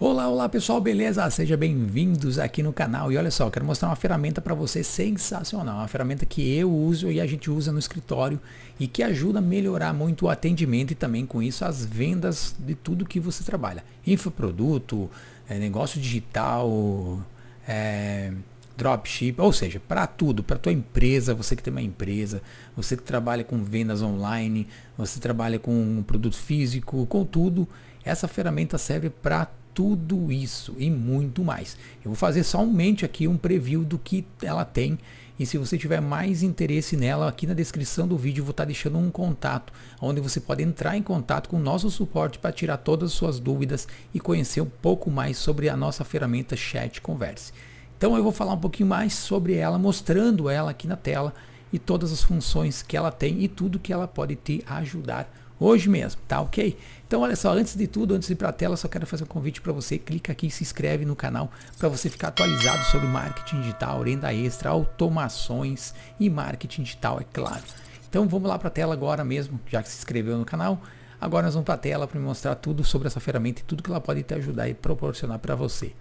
Olá, olá pessoal, beleza? Sejam bem-vindos aqui no canal e olha só, quero mostrar uma ferramenta para você sensacional, uma ferramenta que eu uso e a gente usa no escritório e que ajuda a melhorar muito o atendimento e também com isso as vendas de tudo que você trabalha, infoproduto, eh, negócio digital, é, dropship, ou seja, para tudo, para tua empresa, você que tem uma empresa, você que trabalha com vendas online, você trabalha com um produto físico, com tudo, essa ferramenta serve para tudo isso e muito mais. Eu vou fazer somente aqui um preview do que ela tem e se você tiver mais interesse nela, aqui na descrição do vídeo vou estar deixando um contato, onde você pode entrar em contato com o nosso suporte para tirar todas as suas dúvidas e conhecer um pouco mais sobre a nossa ferramenta Chat Converse. Então eu vou falar um pouquinho mais sobre ela, mostrando ela aqui na tela e todas as funções que ela tem e tudo que ela pode te ajudar hoje mesmo, tá ok? Então, olha só, antes de tudo, antes de ir para a tela, só quero fazer um convite para você. Clica aqui e se inscreve no canal para você ficar atualizado sobre marketing digital, renda extra, automações e marketing digital, é claro. Então, vamos lá para a tela agora mesmo, já que se inscreveu no canal. Agora nós vamos para a tela para mostrar tudo sobre essa ferramenta e tudo que ela pode te ajudar e proporcionar para você.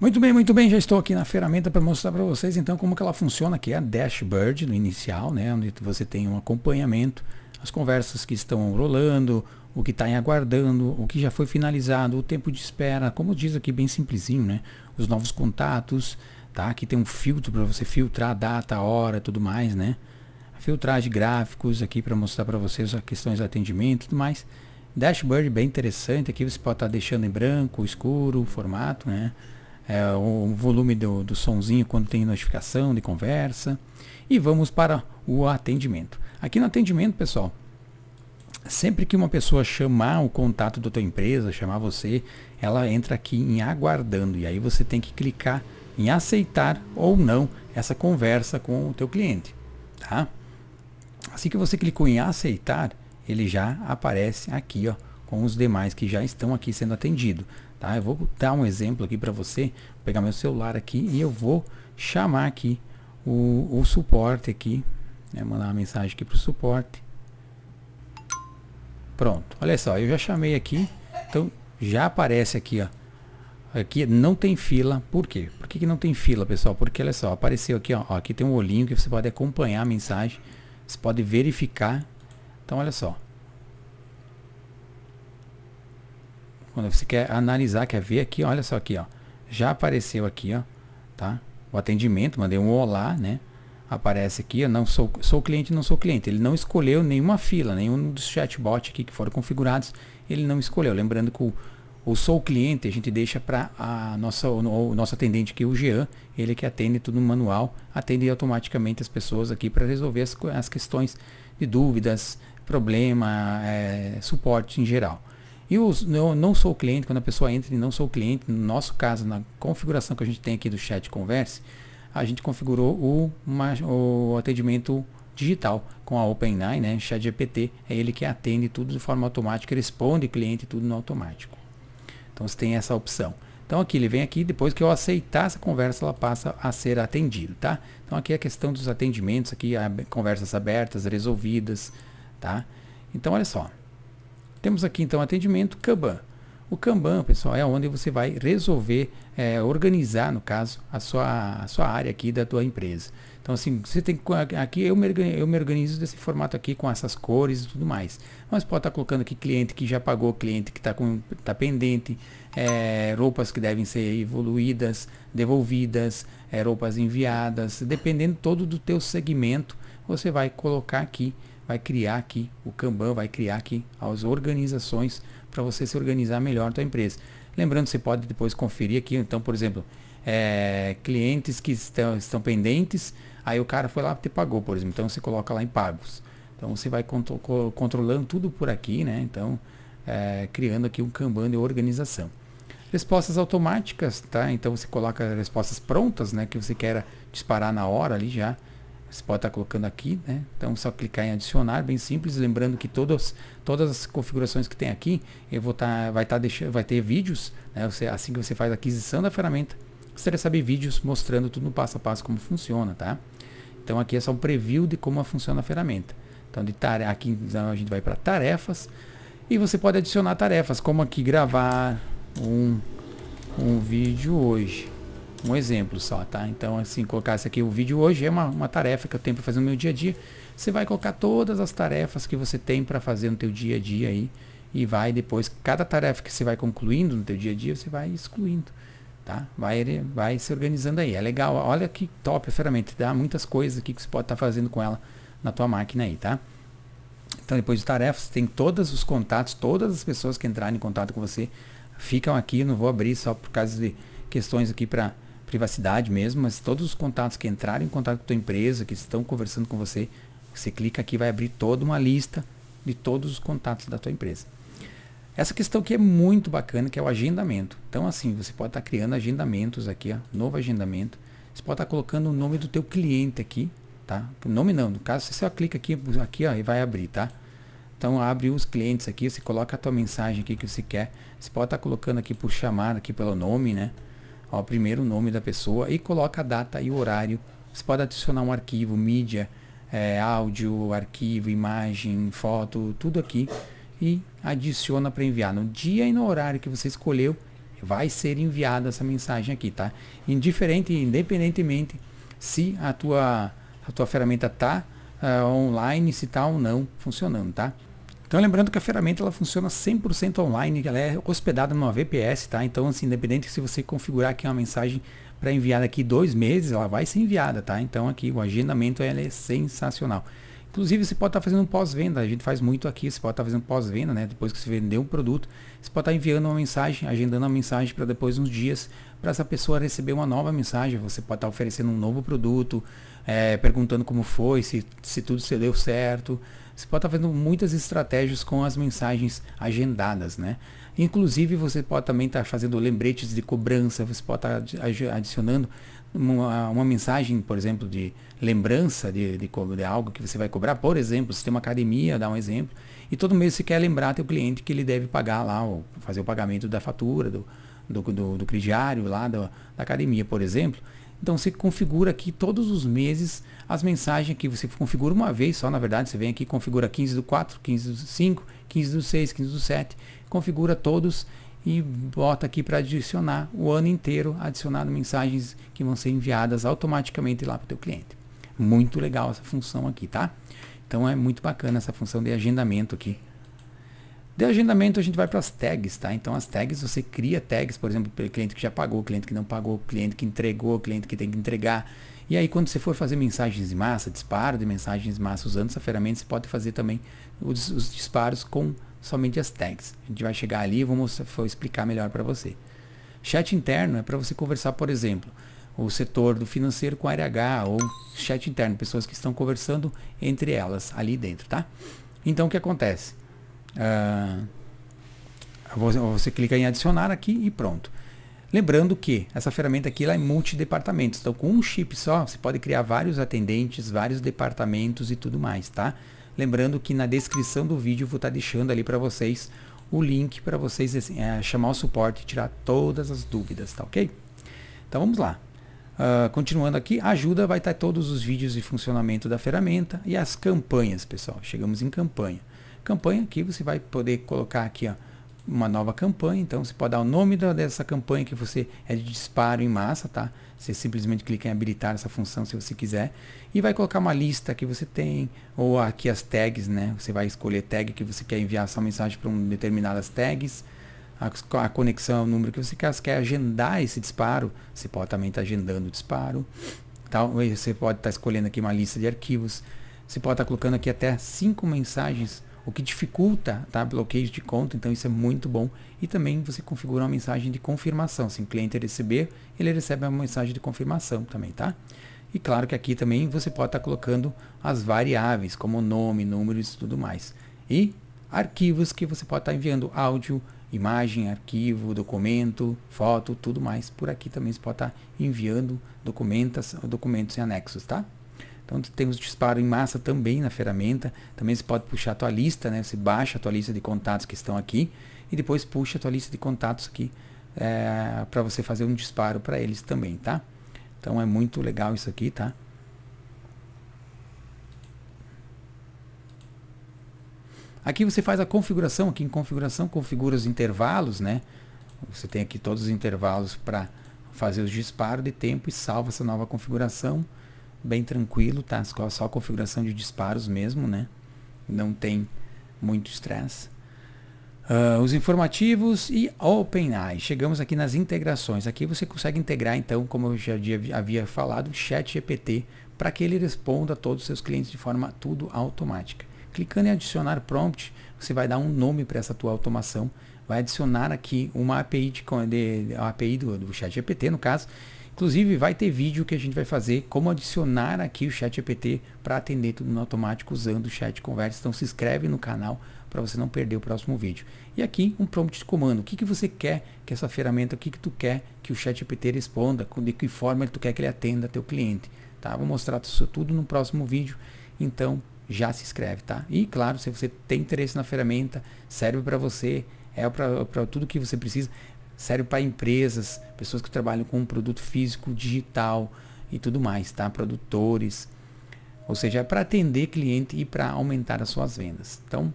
Muito bem, muito bem, já estou aqui na ferramenta para mostrar para vocês então como que ela funciona, que é a dashboard no inicial, né, onde você tem um acompanhamento, as conversas que estão rolando, o que está em aguardando, o que já foi finalizado, o tempo de espera, como diz aqui bem simplesinho, né, os novos contatos, tá? Aqui tem um filtro para você filtrar a data, a hora, tudo mais, né? A filtragem gráficos aqui para mostrar para vocês as questões de atendimento, tudo mais. Dashboard bem interessante aqui, você pode estar tá deixando em branco, escuro, formato, né? é, o volume do, do sonzinho quando tem notificação de conversa. E vamos para o atendimento. Aqui no atendimento, pessoal, sempre que uma pessoa chamar o contato da tua empresa, chamar você, ela entra aqui em aguardando e aí você tem que clicar em aceitar ou não essa conversa com o teu cliente, tá? Assim que você clicou em aceitar, ele já aparece aqui, ó, com os demais que já estão aqui sendo atendido. Tá? Eu vou dar um exemplo aqui para você. Vou pegar meu celular aqui e eu vou chamar aqui o, o suporte aqui. Né? Mandar uma mensagem aqui para o suporte. Pronto. Olha só, eu já chamei aqui. Então já aparece aqui, ó. Aqui não tem fila. Por quê? Por que, que não tem fila, pessoal? Porque olha só, apareceu aqui, ó, ó. Aqui tem um olhinho que você pode acompanhar a mensagem. Você pode verificar. Então olha só. Quando você quer analisar, quer ver aqui, olha só aqui, ó. Já apareceu aqui, ó, tá? O atendimento, mandei um olá, né? Aparece aqui, eu não sou, sou cliente, não sou cliente. Ele não escolheu nenhuma fila, nenhum dos chatbots aqui que foram configurados, ele não escolheu. Lembrando que o, o sou cliente a gente deixa para a nossa o, o nosso atendente aqui, o Jean, ele que atende tudo no manual, atende automaticamente as pessoas aqui para resolver as, as questões de dúvidas, problema, é, suporte em geral. E os não, não sou cliente, quando a pessoa entra e não sou cliente, no nosso caso, na configuração que a gente tem aqui do chat converse, a gente configurou o, uma, o atendimento digital com a OpenAI, né? Chat GPT, é ele que atende tudo de forma automática, responde cliente tudo no automático. Então você tem essa opção. Então aqui ele vem aqui, depois que eu aceitar essa conversa, ela passa a ser atendido, tá? Então aqui é a questão dos atendimentos, aqui conversas abertas, resolvidas, tá? Então olha só, temos aqui então atendimento Kanban. O Kanban, pessoal, é onde você vai resolver, é, organizar, no caso, a sua, a sua área aqui da tua empresa. Então, assim, você tem que aqui, eu me, eu me organizo desse formato aqui com essas cores e tudo mais. Mas pode estar colocando aqui cliente que já pagou, cliente que está tá pendente, é, roupas que devem ser evoluídas, devolvidas, é, roupas enviadas, dependendo todo do teu segmento, você vai colocar aqui vai criar aqui o Kanban, vai criar aqui as organizações para você se organizar melhor a tua empresa. Lembrando, você pode depois conferir aqui, então, por exemplo, é, clientes que estão, estão pendentes, aí o cara foi lá e te pagou, por exemplo. Então você coloca lá em pagos. Então você vai contro controlando tudo por aqui, né? Então, é, criando aqui um Kanban de organização. Respostas automáticas, tá? Então você coloca respostas prontas, né? Que você quer disparar na hora ali já. Você pode estar colocando aqui, né? Então só clicar em adicionar, bem simples, lembrando que todas todas as configurações que tem aqui, eu vou estar, tá, vai estar tá deixando, vai ter vídeos, né? Você, assim que você faz a aquisição da ferramenta, você saber vídeos mostrando tudo no passo a passo como funciona, tá? Então aqui é só um preview de como funciona a ferramenta. Então de tare... aqui então, a gente vai para tarefas e você pode adicionar tarefas, como aqui gravar um um vídeo hoje. Um exemplo só, tá? Então, assim, colocar isso aqui, o vídeo hoje é uma, uma tarefa que eu tenho para fazer no meu dia a dia. Você vai colocar todas as tarefas que você tem para fazer no teu dia a dia aí e vai depois, cada tarefa que você vai concluindo no teu dia a dia, você vai excluindo, tá? Vai, vai se organizando aí. É legal, olha que top a ferramenta, dá muitas coisas aqui que você pode estar tá fazendo com ela na tua máquina aí, tá? Então, depois de tarefas, tem todos os contatos, todas as pessoas que entrarem em contato com você ficam aqui. Não vou abrir só por causa de questões aqui para privacidade mesmo, mas todos os contatos que entraram em contato com a tua empresa, que estão conversando com você, você clica aqui vai abrir toda uma lista de todos os contatos da tua empresa. Essa questão que é muito bacana, que é o agendamento. Então assim, você pode estar tá criando agendamentos aqui, ó, novo agendamento. Você pode estar tá colocando o nome do teu cliente aqui, tá? O nome não, no caso você só clica aqui, aqui ó, e vai abrir, tá? Então abre os clientes aqui, você coloca a tua mensagem aqui que você quer. Você pode estar tá colocando aqui por chamada, aqui pelo nome, né? ó, primeiro o nome da pessoa e coloca a data e o horário. Você pode adicionar um arquivo, mídia, é, áudio, arquivo, imagem, foto, tudo aqui e adiciona para enviar no dia e no horário que você escolheu. Vai ser enviada essa mensagem aqui, tá? Indiferente, independentemente se a tua, a tua ferramenta tá uh, online, se tá ou não funcionando, tá? Então, lembrando que a ferramenta ela funciona 100% online, ela é hospedada numa VPS, tá? Então, assim, independente se você configurar aqui uma mensagem para enviar daqui dois meses, ela vai ser enviada, tá? Então, aqui o agendamento ela é sensacional. Inclusive, você pode estar tá fazendo um pós-venda, a gente faz muito aqui, você pode estar tá fazendo fazendo pós-venda, né? Depois que você vendeu um produto, você pode estar tá enviando uma mensagem, agendando uma mensagem para depois uns dias, para essa pessoa receber uma nova mensagem, você pode estar oferecendo um novo produto, é, perguntando como foi, se, se tudo se deu certo, você pode estar tá fazendo muitas estratégias com as mensagens agendadas, né? Inclusive, você pode também estar tá fazendo lembretes de cobrança, você pode estar tá adicionando uma, uma mensagem, por exemplo, de lembrança de, de, de, algo que você vai cobrar. Por exemplo, se tem uma academia, dá um exemplo, e todo mês você quer lembrar teu cliente que ele deve pagar lá, ou fazer o pagamento da fatura, do, do, do, do crediário lá da academia, por exemplo. Então você configura aqui todos os meses as mensagens que você configura uma vez só, na verdade, você vem aqui configura 15 do 4, 15 do 5, 15 do 6, 15 do 7, configura todos e bota aqui para adicionar o ano inteiro adicionado mensagens que vão ser enviadas automaticamente lá para o teu cliente. Muito legal essa função aqui, tá? Então é muito bacana essa função de agendamento aqui de agendamento a gente vai para as tags, tá? Então as tags você cria tags, por exemplo, cliente que já pagou, cliente que não pagou, cliente que entregou, cliente que tem que entregar. E aí quando você for fazer mensagens de massa, disparo de mensagens de massa usando essa ferramenta, você pode fazer também os, os disparos com somente as tags. A gente vai chegar ali e vou, mostrar, vou explicar melhor para você. Chat interno é para você conversar, por exemplo, o setor do financeiro com a RH ou chat interno, pessoas que estão conversando entre elas ali dentro, tá? Então o que acontece? Uh, você clica em adicionar aqui e pronto. Lembrando que essa ferramenta aqui ela é departamentos então com um chip só você pode criar vários atendentes, vários departamentos e tudo mais, tá? Lembrando que na descrição do vídeo vou estar deixando ali para vocês o link para vocês assim, é, chamar o suporte e tirar todas as dúvidas, tá ok? Então vamos lá. Uh, continuando aqui, ajuda vai estar todos os vídeos de funcionamento da ferramenta e as campanhas, pessoal. Chegamos em campanha campanha, aqui você vai poder colocar aqui ó, uma nova campanha, então você pode dar o nome da, dessa campanha que você é de disparo em massa, tá? Você simplesmente clica em habilitar essa função se você quiser e vai colocar uma lista que você tem ou aqui as tags, né? Você vai escolher tag que você quer enviar essa mensagem para um determinadas tags, a, a conexão, o número que você quer, você quer agendar esse disparo, você pode também estar tá agendando o disparo, tal. Você pode estar tá escolhendo aqui uma lista de arquivos, você pode estar tá colocando aqui até cinco mensagens o que dificulta tá? bloqueios de conta, então isso é muito bom. E também você configura uma mensagem de confirmação. Se o cliente é receber, ele recebe uma mensagem de confirmação também, tá? E claro que aqui também você pode estar tá colocando as variáveis, como nome, números e tudo mais. E arquivos que você pode estar tá enviando áudio, imagem, arquivo, documento, foto, tudo mais. Por aqui também você pode estar tá enviando documentos, documentos e anexos, tá? Então temos o disparo em massa também na ferramenta. Também você pode puxar a tua lista, né? Você baixa a tua lista de contatos que estão aqui e depois puxa a tua lista de contatos aqui é, eh, para você fazer um disparo para eles também, tá? Então é muito legal isso aqui, tá? Aqui você faz a configuração, aqui em configuração configura os intervalos, né? Você tem aqui todos os intervalos para fazer os disparos de tempo e salva essa nova configuração bem tranquilo, tá? Só a configuração de disparos mesmo, né? Não tem muito estresse. Uh, os informativos e OpenAI. Chegamos aqui nas integrações. Aqui você consegue integrar, então, como eu já havia falado, o Chat GPT para que ele responda a todos os seus clientes de forma tudo automática. Clicando em adicionar prompt, você vai dar um nome para essa tua automação, vai adicionar aqui uma API, de, de, API do, do GPT no caso, Inclusive, vai ter vídeo que a gente vai fazer como adicionar aqui o Chat GPT para atender tudo no automático usando o Chat Conversa. Então, se inscreve no canal para você não perder o próximo vídeo. E aqui um prompt de comando. O que, que você quer que essa ferramenta, o que, que tu quer que o Chat GPT responda, de que forma tu quer que ele atenda teu cliente. Tá? Vou mostrar isso tudo no próximo vídeo. Então, já se inscreve, tá? E claro, se você tem interesse na ferramenta, serve para você, é para tudo que você precisa serve para empresas, pessoas que trabalham com um produto físico, digital e tudo mais, tá? Produtores. Ou seja, é para atender cliente e para aumentar as suas vendas. Então,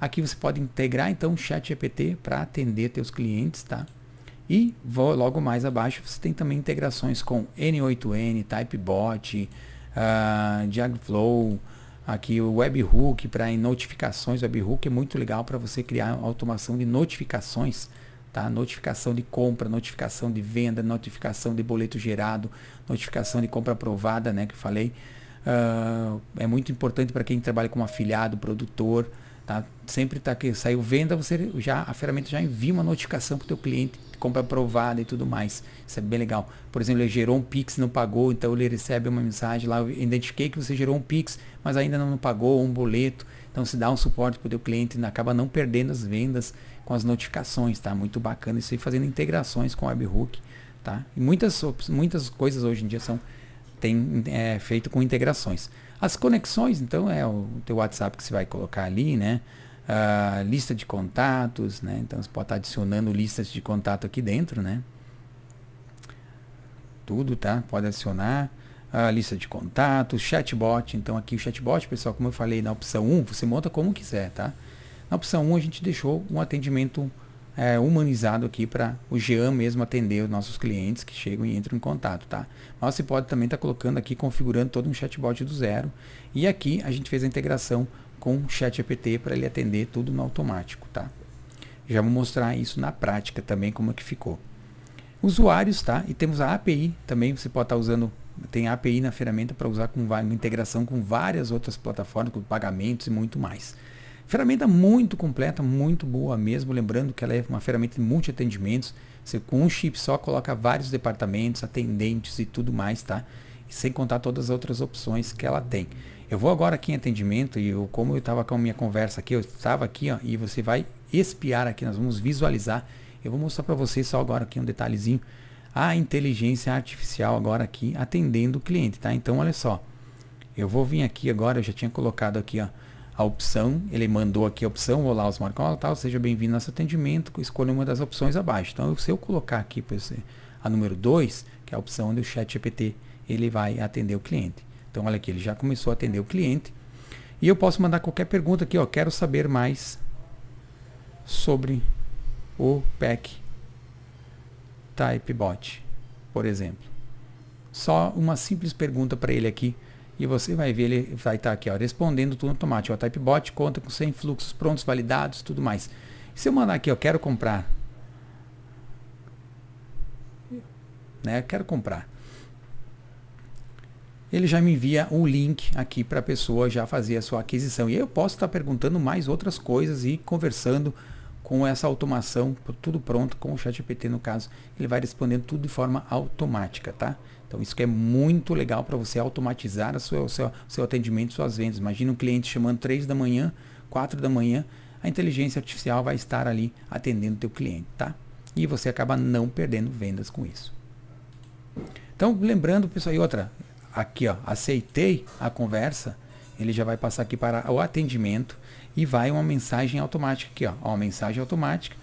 aqui você pode integrar então o chat GPT para atender teus clientes, tá? E vou, logo mais abaixo você tem também integrações com N8N, Typebot, uh, aqui o Webhook para notificações. O Webhook é muito legal para você criar automação de notificações Tá? Notificação de compra, notificação de venda, notificação de boleto gerado, notificação de compra aprovada, né? Que eu falei. Uh, é muito importante para quem trabalha como afiliado, produtor. Tá? Sempre tá que saiu venda, você já a ferramenta já envia uma notificação para o teu cliente, compra aprovada e tudo mais. Isso é bem legal. Por exemplo, ele gerou um Pix, não pagou, então ele recebe uma mensagem lá, eu identifiquei que você gerou um Pix, mas ainda não pagou um boleto. Então se dá um suporte para o teu cliente, acaba não perdendo as vendas com as notificações, tá? Muito bacana isso aí, fazendo integrações com o webhook, tá? E muitas, muitas coisas hoje em dia são tem é, feito com integrações. As conexões, então, é o teu WhatsApp que você vai colocar ali, né? Ah, lista de contatos, né? Então você pode estar adicionando listas de contato aqui dentro, né? Tudo, tá? Pode adicionar a lista de contatos, chatbot. Então aqui o chatbot, pessoal, como eu falei na opção 1, você monta como quiser, tá? Na opção 1 a gente deixou um atendimento é, humanizado aqui para o Jean mesmo atender os nossos clientes que chegam e entram em contato, tá? Mas você pode também estar tá colocando aqui, configurando todo um chatbot do zero. E aqui a gente fez a integração com o ChatGPT para ele atender tudo no automático, tá? Já vou mostrar isso na prática também como é que ficou. Usuários, tá? E temos a API também, você pode estar tá usando tem API na ferramenta para usar com uma integração com várias outras plataformas, com pagamentos e muito mais. Ferramenta muito completa, muito boa mesmo. Lembrando que ela é uma ferramenta de multi-atendimentos. Você com um chip só coloca vários departamentos, atendentes e tudo mais, tá? E sem contar todas as outras opções que ela tem. Eu vou agora aqui em atendimento e eu, como eu estava com a minha conversa aqui, eu estava aqui, ó, e você vai espiar aqui, nós vamos visualizar. Eu vou mostrar para vocês só agora aqui um detalhezinho a inteligência artificial agora aqui atendendo o cliente, tá? Então, olha só. Eu vou vir aqui agora, eu já tinha colocado aqui ó, a opção, ele mandou aqui a opção, olá Osmar, qual tal, seja bem-vindo ao nosso atendimento, escolha uma das opções abaixo. Então, se eu colocar aqui você, a número 2, que é a opção do chat GPT, ele vai atender o cliente. Então, olha aqui, ele já começou a atender o cliente. E eu posso mandar qualquer pergunta aqui, ó, quero saber mais sobre o PEC TypeBot, por exemplo. Só uma simples pergunta para ele aqui e você vai ver, ele vai estar tá aqui, ó, respondendo tudo automático. O TypeBot conta com 100 fluxos prontos, validados, tudo mais. se eu mandar aqui, eu quero comprar, né, quero comprar. Ele já me envia um link aqui para a pessoa já fazer a sua aquisição. E eu posso estar tá perguntando mais outras coisas e conversando com essa automação, tudo pronto, com o ChatGPT no caso, ele vai respondendo tudo de forma automática, tá? Então isso que é muito legal para você automatizar a sua, o seu, seu atendimento, suas vendas. Imagina um cliente chamando 3 da manhã, 4 da manhã, a inteligência artificial vai estar ali atendendo o teu cliente, tá? E você acaba não perdendo vendas com isso. Então, lembrando, pessoal, e outra, aqui ó, aceitei a conversa, ele já vai passar aqui para o atendimento e vai uma mensagem automática aqui, ó, uma mensagem automática.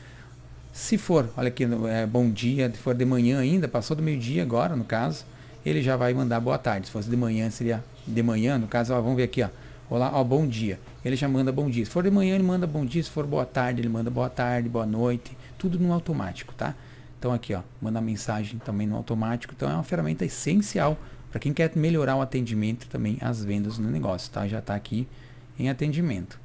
Se for, olha aqui, é, bom dia, se for de manhã ainda, passou do meio-dia agora, no caso, ele já vai mandar boa tarde. Se fosse de manhã, seria de manhã, no caso, ó, vamos ver aqui, ó. Olá, ó, bom dia. Ele já manda bom dia. Se for de manhã, ele manda bom dia. Se for boa tarde, ele manda boa tarde, boa noite. Tudo no automático, tá? Então aqui, ó, manda mensagem também no automático. Então é uma ferramenta essencial para quem quer melhorar o atendimento também as vendas no negócio, tá? Já está aqui em atendimento.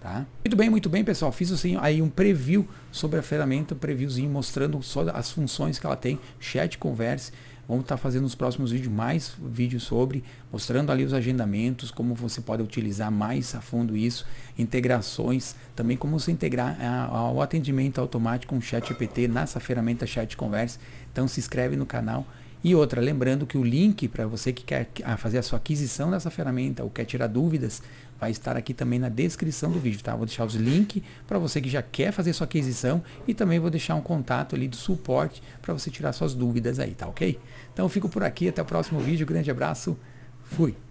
Tá? Muito bem, muito bem, pessoal. Fiz assim, aí um preview sobre a ferramenta, um previewzinho mostrando só as funções que ela tem, chat, converse. Vamos estar tá fazendo nos próximos vídeos mais vídeos sobre, mostrando ali os agendamentos, como você pode utilizar mais a fundo isso, integrações, também como se integrar ao atendimento automático com um chat GPT nessa ferramenta chat converse. Então se inscreve no canal e outra, lembrando que o link para você que quer fazer a sua aquisição dessa ferramenta ou quer tirar dúvidas, vai estar aqui também na descrição do vídeo, tá? Vou deixar os links para você que já quer fazer sua aquisição e também vou deixar um contato ali do suporte para você tirar suas dúvidas aí, tá ok? Então eu fico por aqui, até o próximo vídeo, grande abraço, fui!